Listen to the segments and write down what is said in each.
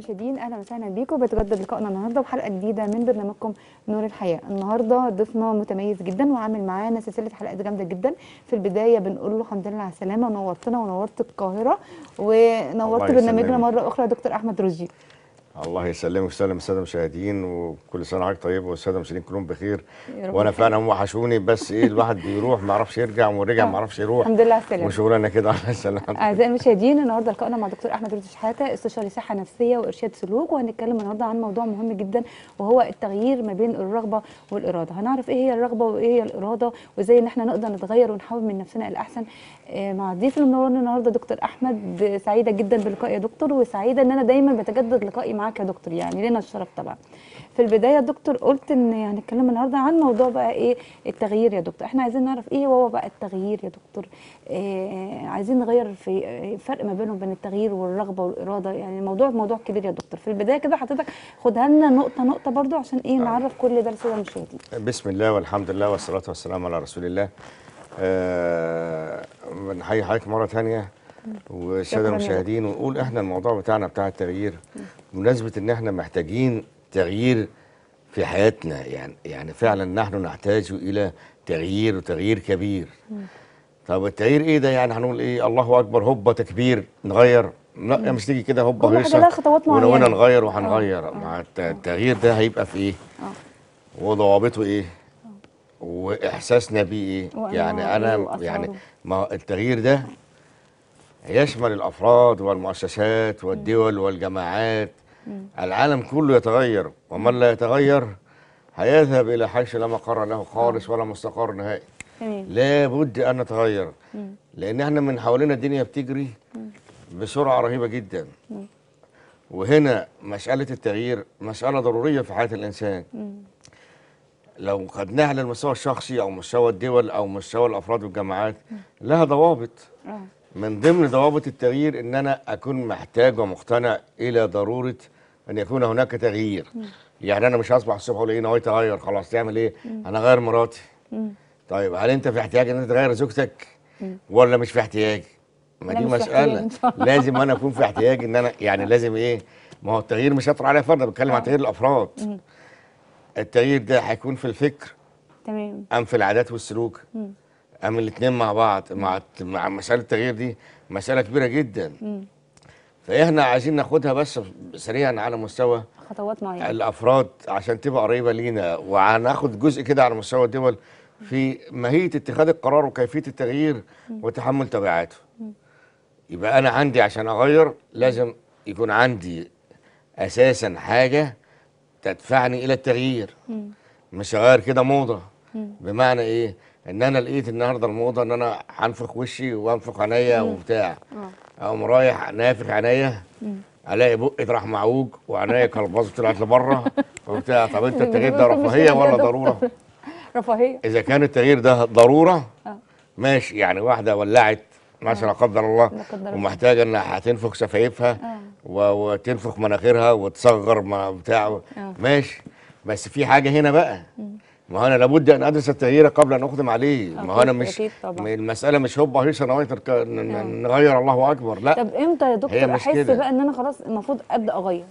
المشاهدين اهلا وسهلا بيكم بتجدد لقائنا النهارده بحلقه جديده من برنامجكم نور الحياه النهارده ضيفنا متميز جدا وعامل معانا سلسله حلقات جامده جدا في البدايه بنقول له الحمد لله على السلامه ونورتنا ونورت القاهره ونورت برنامجنا مره اخرى دكتور احمد رشدي الله يسلمك ويسلم الساده المشاهدين وكل سنه وعليك طيبه والساده المشاهدين كلهم بخير وانا فعلا وحشوني بس ايه الواحد بيروح ما يعرفش يرجع ورجع ما يعرفش يروح الحمد لله على السلامه وشغلنا كده على السلامه اعزائي المشاهدين النهارده لقائنا مع دكتور احمد رضا شحاته استشاري صحه نفسيه وارشاد سلوك وهنتكلم النهارده عن موضوع مهم جدا وهو التغيير ما بين الرغبه والاراده هنعرف ايه هي الرغبه وايه هي الاراده وازاي ان احنا نقدر نتغير ونحول من نفسنا الاحسن آه، مع ضيف المنور النهارده دكتور احمد سعيده جدا بلقائي يا دكتور وسعيده ان انا دايما بتجدد لقائي معاك معاك يا دكتور يعني لنا الشرف طبعا في البدايه يا دكتور قلت ان يعني هنتكلم النهارده عن موضوع بقى ايه التغيير يا دكتور احنا عايزين نعرف ايه هو بقى التغيير يا دكتور إيه عايزين نغير في آه، فرق ما بينه بين التغيير والرغبه والاراده يعني الموضوع موضوع كبير يا دكتور في البدايه كده حضرتك خدها لنا نقطه نقطه برضو عشان ايه نعرف كل ده للساده المشاهدين بسم الله والحمد لله والصلاه والسلام على رسول الله أه نحيي حضرتك مره ثانيه والساده المشاهدين ونقول احنا الموضوع بتاعنا بتاع التغيير بمناسبه ان احنا محتاجين تغيير في حياتنا يعني يعني فعلا نحن نحتاج الى تغيير وتغيير كبير طب التغيير ايه ده يعني هنقول ايه الله اكبر هوبا تكبير نغير لا مش تيجي كده هوبا هيصه ونوينا نغير اه. وهنغير اه. مع التغيير ده هيبقى في ايه اه. وضوابطه ايه واحساسنا بيه ايه يعني انا يعني ما التغيير ده يشمل الأفراد والمؤسسات والدول والجماعات العالم كله يتغير ومن لا يتغير هيذهب إلى حيث لا مقر له خالص آه. ولا مستقر نهائي لابد أن نتغير لأن احنا من حوالينا الدنيا بتجري بسرعة رهيبة جدا وهنا مسألة التغيير مسألة ضرورية في حياة الإنسان لو خدناها للمستوى الشخصي أو مستوى الدول أو مستوى الأفراد والجماعات لها ضوابط آه. من ضمن ضوابط التغيير ان انا اكون محتاج ومقتنع الى ضروره ان يكون هناك تغيير مم. يعني انا مش هصبح الصبح اقول ايه ناوي تغير خلاص تعمل ايه مم. انا غير مراتي مم. طيب هل انت في احتياج ان انت تغير زوجتك مم. ولا مش في احتياج ما دي مساله لازم انا اكون في احتياج ان انا يعني لازم ايه ما هو التغيير مش هطر عليه فرد بتكلم عن آه. تغيير الافراد مم. التغيير ده هيكون في الفكر تمام ام في العادات والسلوك مم. قام الاثنين مع بعض مع مع مساله التغيير دي مساله كبيره جدا فاحنا عايزين ناخدها بس سريعا على مستوى خطوات معينه الافراد عشان تبقى قريبه لينا وهناخد جزء كده على مستوى الدول في ماهيه اتخاذ القرار وكيفيه التغيير وتحمل تبعاته يبقى انا عندي عشان اغير لازم يكون عندي اساسا حاجه تدفعني الى التغيير مش غير كده موضه بمعنى ايه ان انا لقيت النهارده الموضه ان انا هنفخ وشي وانفخ عينيا وبتاع اه. اقوم رايح نافخ عينيا الاقي بقي راح معوج وعينيا كلبظه طلعت لبره وبتاع طب انت يعني التغيير ده رفاهيه ولا ضروره؟ رفاهيه اذا كان التغيير ده ضروره اه. ماشي يعني واحده ولعت مثلا لا اه. قدر الله ومحتاجه انها هتنفخ شفايفها وتنفخ مناخيرها وتصغر بتاع ماشي بس في حاجه هنا بقى ما هو انا لابد ان ادرس التغيير قبل ان اقدم عليه ما هو انا مش المساله مش هوبا هي سنوات نعم. نغير الله اكبر لا طب امتى يا دكتور احس كده. بقى ان انا خلاص المفروض ابدا اغير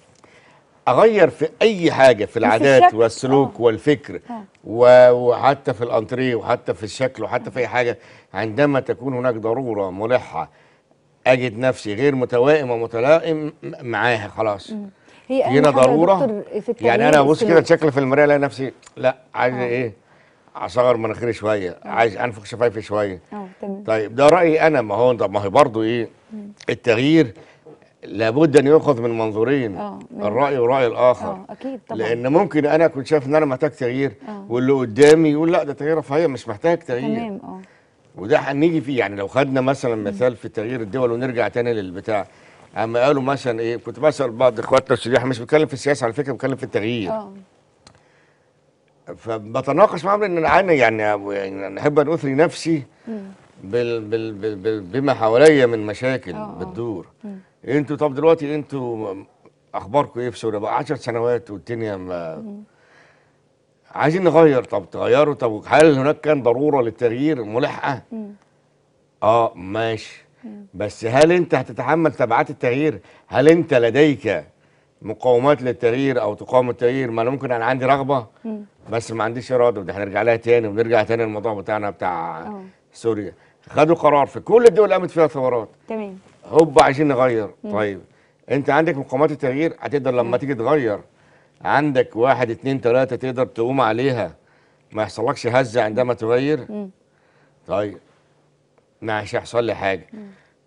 اغير في اي حاجه في العادات والسلوك أوه. والفكر وحتى في الانتريه وحتى في الشكل وحتى في اي حاجه عندما تكون هناك ضروره ملحه اجد نفسي غير متوائم ومتلائم معاها خلاص مم. هي هنا ضروره يعني انا ابص كده شكل في المرايه الاقي نفسي لا عايز آه. ايه اصغر مناخيري شويه آه. عايز انفخ شفايفي شويه اه تمام طيب ده رايي انا ما هو ما هي برضه ايه التغيير لابد ان يؤخذ من منظورين آه، من الراي وراي الاخر اه اكيد طبعا لان ممكن انا كنت شايف ان انا محتاج تغيير أوه. واللي قدامي يقول لا ده تغيير رفاهيه مش محتاج تغيير تمام اه وده هنيجي فيه يعني لو خدنا مثلا مثال في تغيير الدول ونرجع تاني للبتاع عم قالوا مثلا ايه كنت بسال بعض اخواتنا السياح مش بتكلم في السياسه على فكره بتكلم في التغيير اه فبتناقش معاهم لان انا يعني, يعني احب ان اثري نفسي بال بال بال بال بما حواليا من مشاكل أوه. آه. بتدور انتوا طب دلوقتي انتوا اخباركم ايه في سوريا بقى 10 سنوات والدنيا ما عايزين نغير طب تغيروا طب هل هناك كان ضروره للتغيير ملحه؟ اه ماشي بس هل انت هتتحمل تبعات التغيير هل انت لديك مقاومات للتغيير او تقاوم التغيير ما انا ممكن انا عندي رغبه بس ما عنديش اراده وده هنرجع لها تاني ونرجع تاني للموضوع بتاعنا بتاع أوه. سوريا خدوا قرار في كل الدول قامت فيها ثورات تمام هوب عايزين نغير مم. طيب انت عندك مقاومات التغيير هتقدر لما تيجي تغير عندك واحد اثنين ثلاثه تقدر تقوم عليها ما يحصلكش هزه عندما تغير مم. طيب مش هيحصل لي حاجه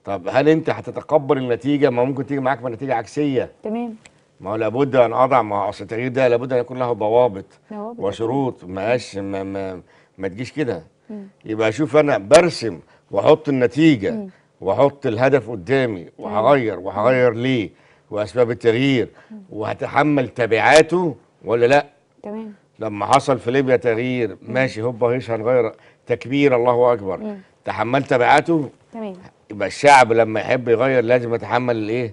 طب هل انت هتتقبل النتيجه ما ممكن تيجي معاك نتيجه عكسيه تمام ما هو لابد ان اضع ما هو اصل التغيير ده لابد ان يكون له ضوابط وشروط ماش ما, ما, ما تجيش كده يبقى اشوف انا برسم واحط النتيجه واحط الهدف قدامي وهغير وهغير ليه واسباب التغيير وهتحمل تبعاته ولا لا تمام لما حصل في ليبيا تغيير ماشي هوبا هيش هنغير تكبير الله اكبر تحملت تبعاته تمام يبقى الشعب لما يحب يغير لازم يتحمل الايه؟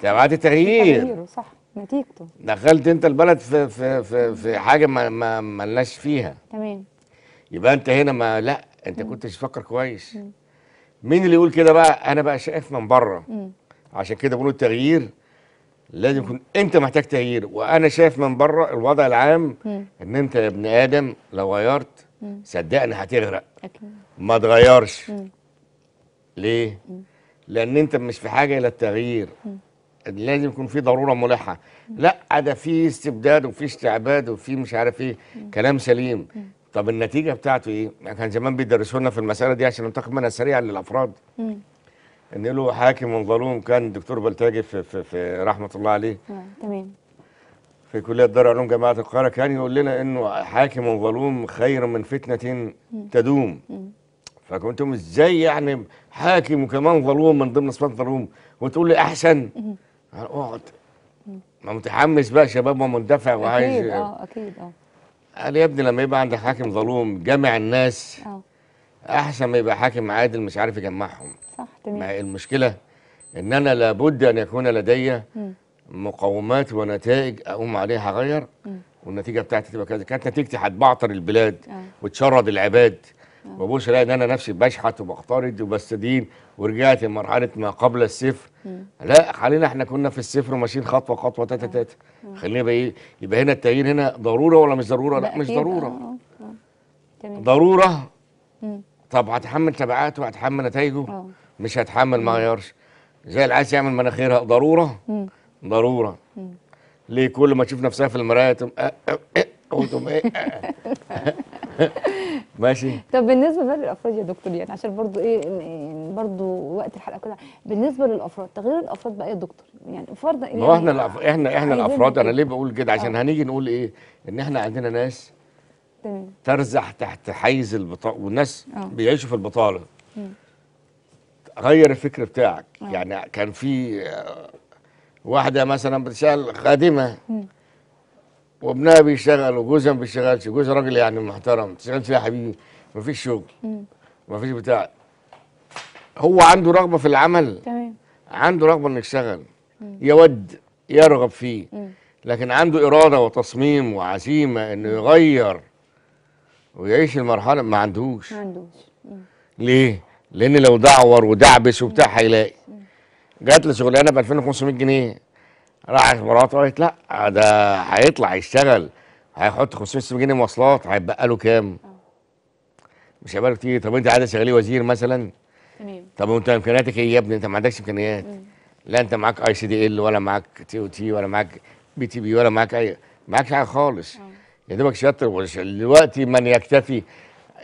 تبعات التغيير تغييره صح نتيجته دخلت انت البلد في في في, في حاجه ما ما ملناش فيها تمام يبقى انت هنا ما لا انت كنتش فكر كويس مم. مين اللي يقول كده بقى انا بقى شايف من بره مم. عشان كده بقول التغيير لازم يكون انت محتاج تغيير وانا شايف من بره الوضع العام مم. ان انت يا ابن ادم لو غيرت صدقني هتغرق ما تغيرش ليه؟ لان انت مش في حاجه الى التغيير لازم يكون في ضروره ملحه لا ده في استبداد وفي استعباد وفي مش عارف ايه كلام سليم طب النتيجه بتاعته ايه؟ يعني كان زمان بيدرسوا لنا في المساله دي عشان ننتقم منها سريعا للافراد ان له حاكم ظلوم كان الدكتور بلتاجي في, في, في رحمه الله عليه آه، تمام في كليه دار علوم جامعه القاهره كان يقول لنا انه حاكم وظلوم خير من فتنه تدوم فكنت ازاي يعني حاكم وكمان ظلوم من ضمن صفات ظلوم وتقول لي احسن اقعد ما متحمس بقى شباب ومندفع وعايز اكيد اه اكيد اه قال يا ابني لما يبقى عندك حاكم ظلوم جامع الناس اه احسن ما يبقى حاكم عادل مش عارف يجمعهم صح تمام المشكله ان انا لابد ان يكون لدي مقومات ونتائج اقوم عليها اغير والنتيجه بتاعتي تبقى كذا كانت نتيجتي هتبعتر البلاد آه. وتشرد العباد وابص الاقي ان انا نفسي بشحت وبقترض وبستدين ورجعت لمرحله ما قبل الصفر لا خلينا احنا كنا في الصفر وماشيين خطوه خطوه تاتا تاتا آه. خلينا بقى ايه يبقى هنا التغيير هنا ضروره ولا مش ضروره؟ لا, مش ضروره آه، ضروره طب هتحمل تبعاته وهتحمل نتائجه مش هتحمل ما غيرش زي اللي عايز يعمل مناخيرها ضروره ضروره ليه كل ما تشوف نفسها في المرايه تقوم ايه ماشي طب بالنسبه بقى للافراد يا دكتور يعني عشان برضو ايه برضو وقت الحلقه كلها بالنسبه للافراد تغيير الافراد بقى يا دكتور يعني فرضا يعني ما احنا الأف... احنا احنا الافراد انا ليه بقول كده عشان هنيجي نقول ايه ان احنا عندنا ناس ترزح تحت حيز البطاله والناس أوه. بيعيشوا في البطاله غير الفكر بتاعك أوه. يعني كان في واحده مثلا بتشتغل خادمه وابنها بيشتغل وجوزها ما بيشتغلش جوز راجل يعني محترم ما بتشتغلش يا حبيبي ما فيش شغل ما فيش بتاع هو عنده رغبه في العمل تمام عنده رغبه انه يشتغل يود يرغب فيه لكن عنده اراده وتصميم وعزيمه انه يغير ويعيش المرحله ما عندوش ما عندوش ليه؟ لان لو دعور ودعبس وبتاع هيلاقي جات لي شغلانه ب 2500 جنيه راحت مراته قالت لا ده هيطلع هيشتغل هيحط 500 جنيه مواصلات هيتبقى له كام؟ مش هيبقى له كتير طب انت عايز تشغليه وزير مثلا تمام طب وانت امكانياتك ايه يا ابني انت ما عندكش امكانيات لا انت معاك اي سي دي ال ولا معاك تي او تي ولا معاك بي تي بي ولا معاك اي معاكش حاجه خالص اه. يا دوبك شاطر دلوقتي من يكتفي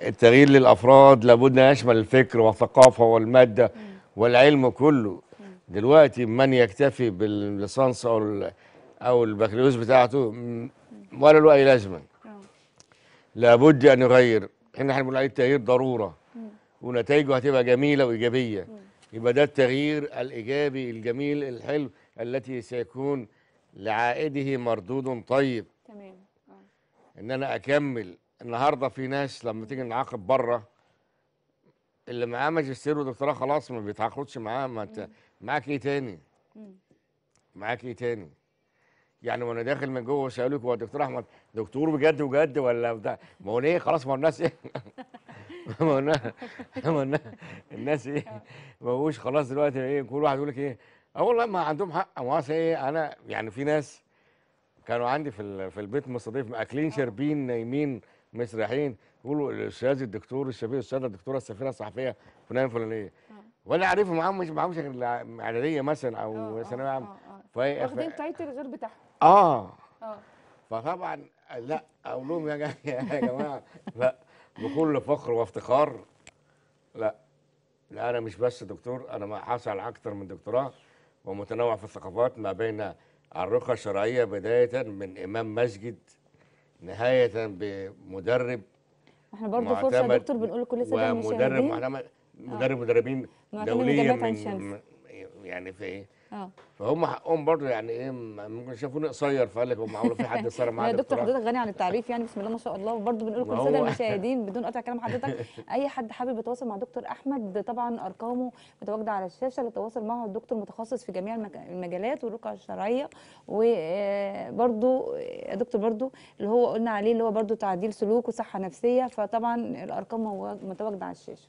التغيير للافراد لابد ان يشمل الفكر والثقافه والماده والعلم كله دلوقتي من يكتفي بالليسانس او او البكالوريوس بتاعته ولا له اي لازمه اه. لابد ان يغير احنا هنقول عليه التغيير ضروره ونتائجه هتبقى جميله وايجابيه يبقى ده التغيير الايجابي الجميل الحلو التي سيكون لعائده مردود طيب تمام اه. ان انا اكمل النهارده في ناس لما تيجي نعاقب بره اللي معاه ماجستير ودكتوراه خلاص ما بيتعاقدش معاه ما انت معاك ايه تاني؟ معاك ايه تاني؟ يعني وانا داخل من جوه سالوك هو الدكتور احمد دكتور بجد بجد ولا بتاع ما هو ليه خلاص ما الناس ايه ما هو الناس, الناس ايه ما هوش خلاص دلوقتي ايه كل واحد يقول لك ايه اه والله ما عندهم حق ما ايه انا يعني في ناس كانوا عندي في في البيت مستضيف اكلين آه. شاربين نايمين مسرحين يقولوا الاستاذ الدكتور الشبيه الاستاذه الدكتوره السفيره الصحفيه فلان فلانيه آه. ولا عارفهم معاهم مش معاهمش غير اعداديه مثلا او اه، اه، ثانويه عامه اه، واخدين تايتل غير بتاعهم اه اه فطبعا لا اقول لهم يا جماعه لا بكل فخر وافتخار لا لا انا مش بس دكتور انا حصل اكتر من دكتوراه ومتنوع في الثقافات ما بين الرقى الشرعيه بدايه من امام مسجد نهايه بمدرب احنا برضه فرصه يا دكتور بنقول لكل سنه ومدرب محتمل مدرب آه. مدربين دوليين من يعني في ايه اه فهم حقهم برضه يعني ايه ممكن شافوني قصير فقال لك هم عملوا في حد صار معايا يا دكتور حضرتك غني عن التعريف يعني بسم الله ما شاء الله وبرضه بنقول لكم الساده المشاهدين بدون قطع كلام حضرتك اي حد حابب يتواصل مع دكتور احمد طبعا ارقامه متواجده على الشاشه للتواصل معه الدكتور متخصص في جميع المجالات والرقع الشرعيه وبرضه آه، آه، يا دكتور برضه اللي هو قلنا عليه اللي هو برضه تعديل سلوك وصحه نفسيه فطبعا الارقام متواجده على الشاشه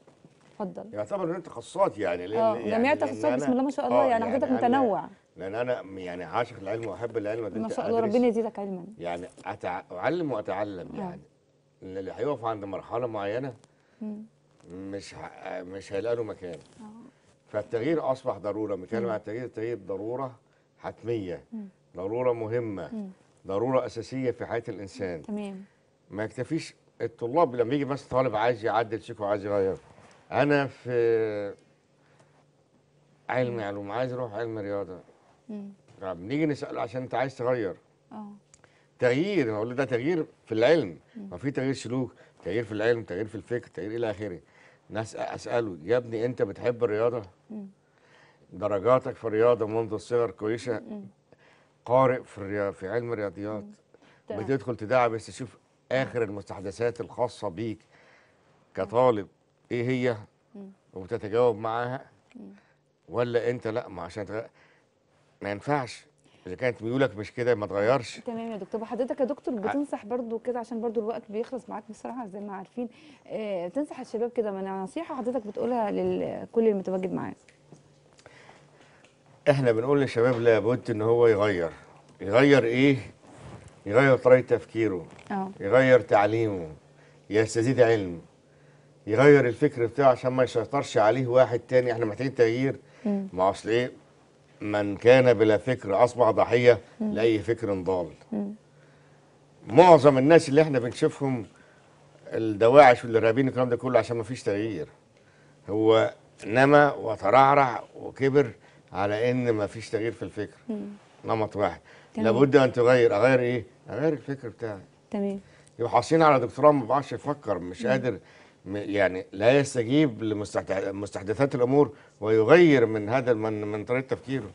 اتفضل يعتبر من التخصصات يعني لان اه يعني جميع التخصصات بسم الله ما شاء الله يعني, يعني حضرتك يعني متنوع لان انا يعني عاشق العلم واحب العلم ما شاء الله ربنا يزيدك علما يعني أتع... اعلم واتعلم آه. يعني اللي هيقف عند مرحله معينه مم. مش ه... مش هيلاقي له مكان آه. فالتغيير اصبح ضروره بنتكلم عن التغيير التغيير ضروره حتميه مم. ضروره مهمه مم. ضروره اساسيه في حياه الانسان تمام ما يكتفيش الطلاب لما يجي بس طالب عايز يعدل شيكو عايز يغير انا في علم علوم عايز اروح علم رياضه طب نيجي نسال عشان انت عايز تغير اه تغيير هقول له ده تغيير في العلم ما في تغيير سلوك تغيير في العلم تغيير في الفكر تغيير الى اخره ناس اساله يا ابني انت بتحب الرياضه مم. درجاتك في الرياضه منذ الصغر كويسه قارئ في الرياضة في علم الرياضيات بتدخل تداعب بس تشوف اخر المستحدثات الخاصه بيك كطالب ايه هي وبتتجاوب معاها ولا انت لا ما عشان تغ... ما ينفعش اذا كانت ميولك مش كده ما تغيرش تمام يا دكتور وحضرتك يا دكتور بتنصح برضو كده عشان برضو الوقت بيخلص معاك بسرعه زي ما عارفين آه تنصح الشباب كده من نصيحه حضرتك بتقولها لكل المتواجد معاك احنا بنقول للشباب لابد ان هو يغير يغير ايه يغير طريقه تفكيره أوه. يغير تعليمه يستزيد علم يغير الفكر بتاعه عشان ما يسيطرش عليه واحد تاني احنا محتاجين تغيير ما اصل ايه من كان بلا فكر اصبح ضحيه مم. لاي فكر ضال معظم الناس اللي احنا بنشوفهم الدواعش والارهابيين والكلام ده كله عشان ما فيش تغيير هو نما وترعرع وكبر على ان ما فيش تغيير في الفكر مم. نمط واحد تمام. لابد ان تغير اغير ايه اغير الفكر بتاعي تمام يبقى حاصلين على دكتوراه ما بعرفش يفكر مش مم. قادر يعني لا يستجيب لمستحدثات الامور ويغير من هذا من, من طريقه تفكيره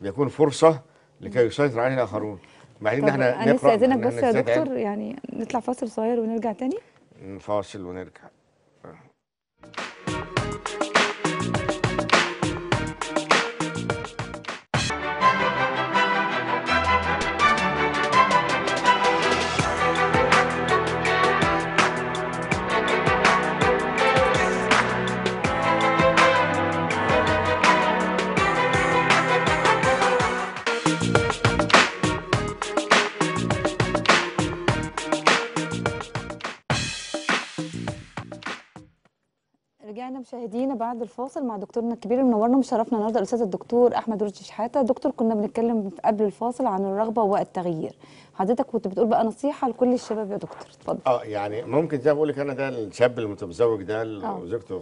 بيكون فرصه لكي يسيطر عليه الاخرون بعدين احنا نقرا بس يا دكتور يعني نطلع فاصل صغير ونرجع تاني نفاصل ونرجع مشاهدينا بعد الفاصل مع دكتورنا الكبير منورنا ومشرفنا النهارده الاستاذ الدكتور احمد رشدي شحاته دكتور كنا بنتكلم قبل الفاصل عن الرغبه والتغيير حضرتك كنت بتقول بقى نصيحه لكل الشباب يا دكتور اتفضل اه يعني ممكن زي ما بقول لك انا ده الشاب المتزوج ده آه. وزوجته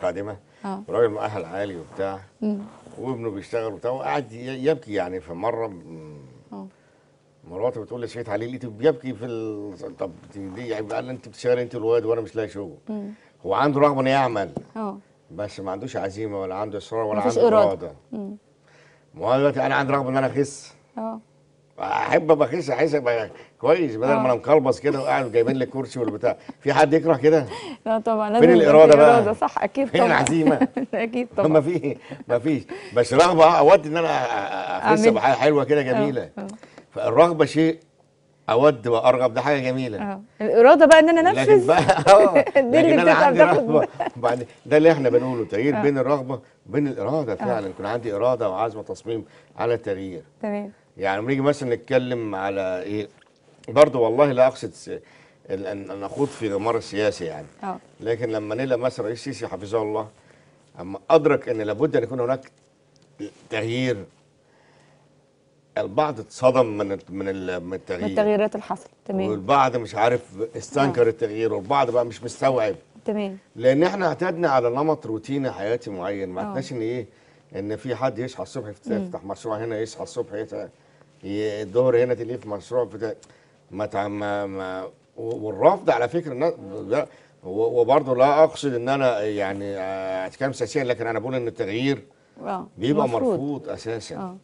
خادمه آه. وراجل مؤهل عالي وبتاع مم. وابنه بيشتغل وبتاع وقاعد يبكي يعني في مره آه. مراته بتقول لي شيت عليه لقيته بيبكي في ال... طب دي يعني انت بتشتغلي انت الواد وانا مش لاقي شغل هو عنده رغبه انه يعمل اه بس ما عندوش عزيمه ولا عنده اصرار ولا عنده اراده ما هو دلوقتي انا عندي رغبه ان انا اخس اه احب ابقى اخس احس ابقى كويس بدل اه. ما انا مكلبص كده وقاعد جايبين لي كرسي والبتاع في حد يكره كده؟ لا طبعا لازم فين الاراده بقى؟ الاراده صح اكيد طبعا فين العزيمه؟ اكيد طبعا ما في ما فيش بس رغبه اودي ان انا اخس بحاجه حلوه كده جميله أوه. أوه. فالرغبه شيء اود وارغب ده حاجه جميله اه الاراده بقى ان انا انفذ اه دي اللي انا عندي رغبه وبعدين ده اللي احنا بنقوله تغيير آه. بين الرغبه وبين الاراده آه. فعلا يكون عندي اراده وعزم وتصميم على التغيير تمام يعني لما نيجي مثلا نتكلم على ايه برضه والله لا اقصد ان اخوض في غمار السياسي يعني أوه. لكن لما نلقى مثلا رئيس السيسي حفظه الله اما ادرك ان لابد ان يكون هناك تغيير البعض اتصدم من من التغيير من التغييرات اللي حصلت تمام والبعض مش عارف استنكر آه. التغيير والبعض بقى مش مستوعب تمام لان احنا اعتدنا على نمط روتيني حياتي معين ما آه. عدناش ان ايه ان في حد يصحى الصبح يفتح مشروع هنا يصحى الصبح الظهر هنا تلاقيه في مشروع بتاع ما ما, ما والرفض على فكره الناس ده وبرضه لا اقصد ان انا يعني آه، اتكلم سياسيا لكن انا بقول ان التغيير آه. بيبقى مرفوض اساسا أوه.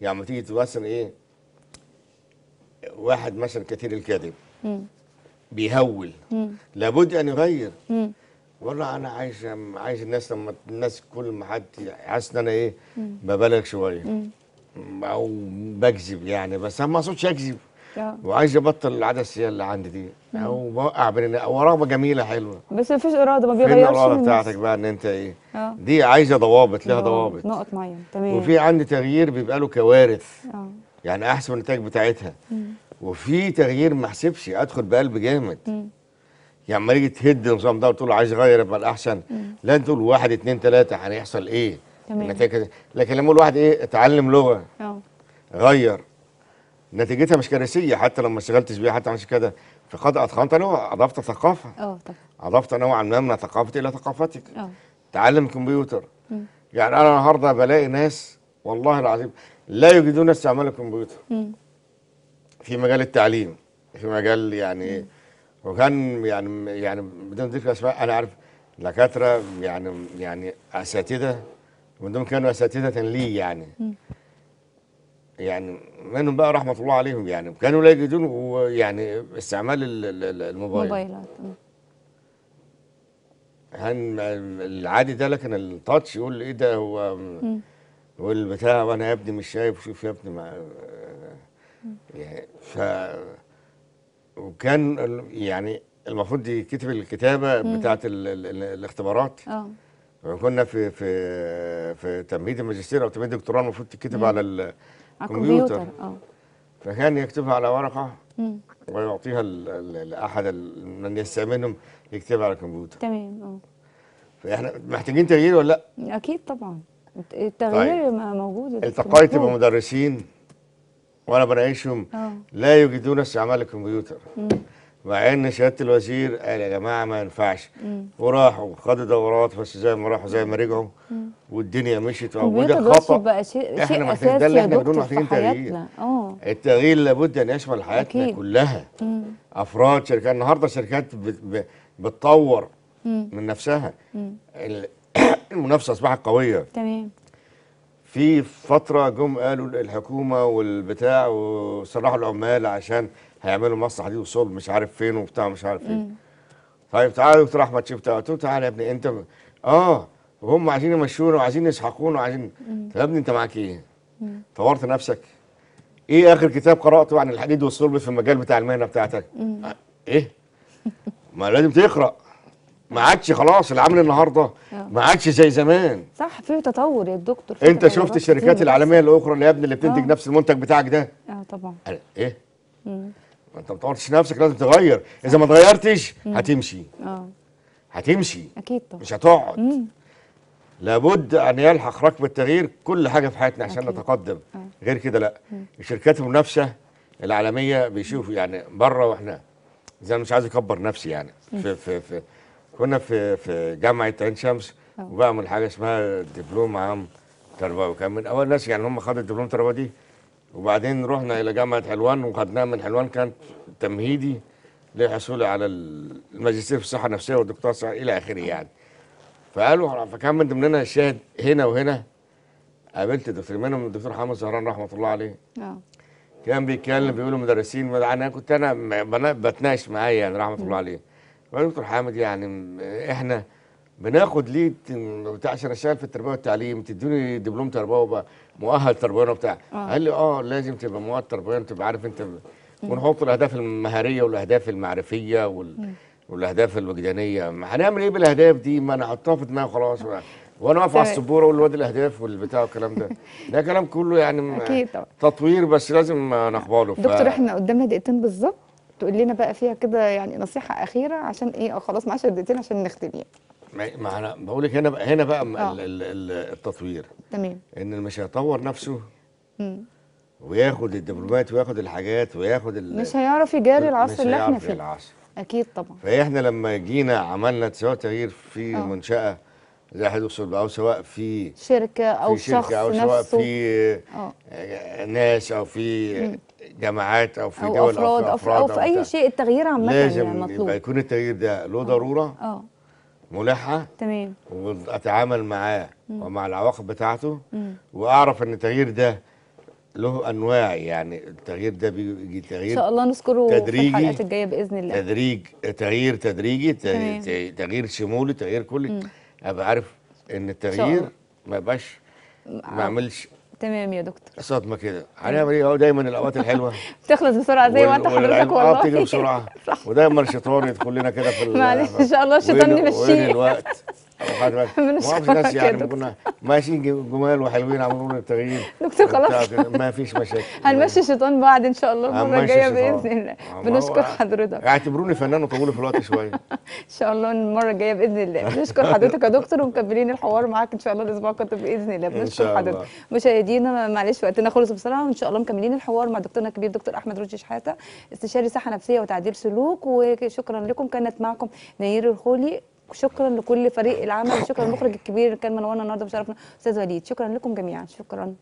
يعني ما تيجي مثلا ايه واحد مثلا كثير الكذب بيهول لابد ان يعني يغير والله انا عايش عايش الناس لما الناس كل ما حد حاسس ان انا ايه ببالغ شويه او بكذب يعني بس انا ما اقصدش اكذب آه. وعايز ابطل العدسه اللي عندي دي او بوقع بين ورغبه جميله حلوه بس مفيش اراده ما بيغيرش الاراده بتاعتك بقى ان انت ايه أوه. دي عايزه ضوابط لها ضوابط نقط معينه تمام وفي عندي تغيير بيبقى له كوارث اه يعني احسب النتائج بتاعتها مم. وفي تغيير ما احسبش ادخل بقلب جامد يعني لما يجي تهد النظام ده وتقول عايز اغير يبقى الاحسن لا تقول واحد اثنين ثلاثه هيحصل ايه تمام النتائج لكن لما اقول واحد ايه اتعلم لغه اه غير نتيجتها مش كارثيه حتى لو ما اشتغلتش بيها حتى مش كده فقد اتقنت انا اضفت ثقافه اه طبعا اضفت نوعا ما من ثقافتي الى ثقافتك اه تعلم كمبيوتر مم. يعني انا النهارده بلاقي ناس والله العظيم لا يجدون استعمال الكمبيوتر مم. في مجال التعليم في مجال يعني مم. وكان يعني يعني بدون ذكر اسماء انا عارف دكاتره يعني يعني اساتذه من كانوا اساتذه لي يعني مم. يعني منهم بقى رحمه الله عليهم يعني كانوا لا يجدون يعني استعمال الموبايل الموبايلات هن العادي ده لكن التاتش يقول ايه ده هو والبتاع وانا يا ابني مش شايف شوف يا ابني يعني ف وكان يعني المفروض يكتب الكتابه بتاعه الاختبارات اه وكنا في في في تمهيد الماجستير او تمهيد الدكتوراه المفروض تكتب على كمبيوتر اه فكان يكتبها على ورقه مم. ويعطيها لاحد من يستعملهم يكتبها على الكمبيوتر تمام اه فاحنا محتاجين تغيير ولا لا؟ اكيد طبعا التغيير طيب. موجود التقيت بمدرسين وانا بناقشهم اه. لا يجدون استعمال الكمبيوتر مع ان سياده الوزير قال يا جماعه ما ينفعش وراحوا خدوا دورات بس زي ما راحوا زي ما رجعوا والدنيا مشيت وده خطا بقى شيء احنا محتاجين ده اللي احنا بنقول محتاجين تغيير آه. التغيير لابد ان يشمل حياتنا أكيد. كلها مم. افراد شركات النهارده شركات بتطور من نفسها مم. المنافسه اصبحت قويه تمام في فتره جم قالوا الحكومه والبتاع وصرحوا العمال عشان هيعملوا مصنع حديد وصلب مش عارف فين وبتاع مش عارف فين مم. طيب تعالى دكتور احمد شفت قلت له تعالى يا ابني انت اه وهم عايزين يمشونا وعايزين يسحقونا وعايزين طب يا ابني انت معاك ايه؟ طورت نفسك؟ ايه اخر كتاب قراته عن الحديد والصلب في المجال بتاع المهنه بتاعتك؟ آه، ايه؟ ما لازم تقرا ما عادش خلاص العمل النهارده آه. ما عادش زي زمان صح في تطور يا دكتور انت شفت الشركات العالميه الاخرى اللي يا ابني اللي بتنتج آه. نفس المنتج بتاعك ده اه طبعا ايه؟ ما انت ما طورتش نفسك لازم تغير اذا ما اتغيرتش هتمشي اه هتمشي اكيد طبعا مش هتقعد لابد ان يلحق ركب التغيير كل حاجه في حياتنا عشان أكيد. نتقدم أه. غير كده لا الشركات أه. المنافسه العالميه بيشوفوا يعني بره واحنا زي انا مش عايز اكبر نفسي يعني في في في كنا في في جامعه عين شمس أه. وبعمل حاجه اسمها دبلوم عام تربوي كان من اول ناس يعني هم خدوا الدبلوم تربوي دي وبعدين رحنا الى جامعه حلوان وخدناها من حلوان كانت تمهيدي لحصولي على الماجستير في الصحه النفسيه والدكتوراه الى اخره يعني فقالوا فكان من ضمننا الشاهد هنا وهنا قابلت الدكتور منهم الدكتور محمد زهران رحمه الله عليه اه كان بيتكلم بيقولوا مدرسين انا كنت انا بتناقش معاه يعني رحمه الله عليه فقال دكتور حامد يعني احنا بناخد ليه بتاع عشان اشتغل في التربيه والتعليم تدوني دبلوم تربيه وابقى مؤهل تربوي وبتاع آه. قال لي اه لازم تبقى مؤهل تربوي وتبقى عارف انت ونحط الاهداف المهاريه والاهداف المعرفيه وال... والاهداف الوجدانيه ما هنعمل ايه بالاهداف دي ما انا حطها في دماغي وخلاص وانا واقف على طيب. السبوره اقول الواد الاهداف والبتاع والكلام ده ده كلام كله يعني اكيد طبعا تطوير بس لازم نقبله ف... دكتور احنا قدامنا دقيقتين بالظبط تقول لنا بقى فيها كده يعني نصيحه اخيره عشان ايه آه، خلاص معاش دقيقتين عشان نختم يعني ما انا بقول لك هنا بقى هنا بقى آه. التطوير تمام ان اللي مش هيطور نفسه وياخد الدبلومات وياخد الحاجات وياخد مش هيعرف يجاري العصر اللي احنا فيه مش هيعرف العصر اكيد طبعا فاحنا لما جينا عملنا سواء تغيير في أوه. منشاه زي حدوث او سواء في شركه او في شركة شخص او سواء نفسه. في أوه. ناس او في جماعات او في أو دول افراد او أفراد أو في, أو في اي شيء التغيير عامه يعني لازم يعني يبقى يكون التغيير ده له آه. ضروره اه ملحه تمام واتعامل معاه ومع العواقب بتاعته مم. واعرف ان التغيير ده له انواع يعني التغيير ده بيجي تغيير ان شاء الله نذكره تدريجي في الحلقات الجايه باذن الله تدريج تغيير تدريجي تغيير, شمولي تغيير كلي ابقى عارف ان التغيير ما يبقاش ما اعملش تمام يا دكتور صدمه كده هنعمل ايه هو دايما الاوقات الحلوه بتخلص بسرعه زي ما انت حضرتك والله اه بتيجي بسرعه ودايما الشيطان يدخل لنا كده في معلش ان شاء الله الشيطان يمشيه الوقت وقفت ناس يعني كنا ماشيين جمال وحلوين عملوا لنا التغيير دكتور خلاص ما فيش مشاكل هنمشي الشيطان بعد ان شاء الله المره الجايه باذن الله بنشكر آه، حضرتك اعتبروني فنان وطولوا في الوقت شويه ان شاء الله المره الجايه باذن الله بنشكر حضرتك يا دكتور ومكملين الحوار معاك ان شاء الله الاسبوع القادم باذن الله بنشكر حضرتك مشاهدينا معلش وقتنا خلص بسرعه وان شاء الله مكملين الحوار مع دكتورنا الكبير دكتور احمد رشدي شحاته استشاري صحه نفسيه وتعديل سلوك وشكرا لكم كانت معكم نير الخولي شكرا لكل فريق العمل شكرا للمخرج الكبير اللي كان منورنا النهارده بشرفنا استاذ وليد شكرا لكم جميعا شكرا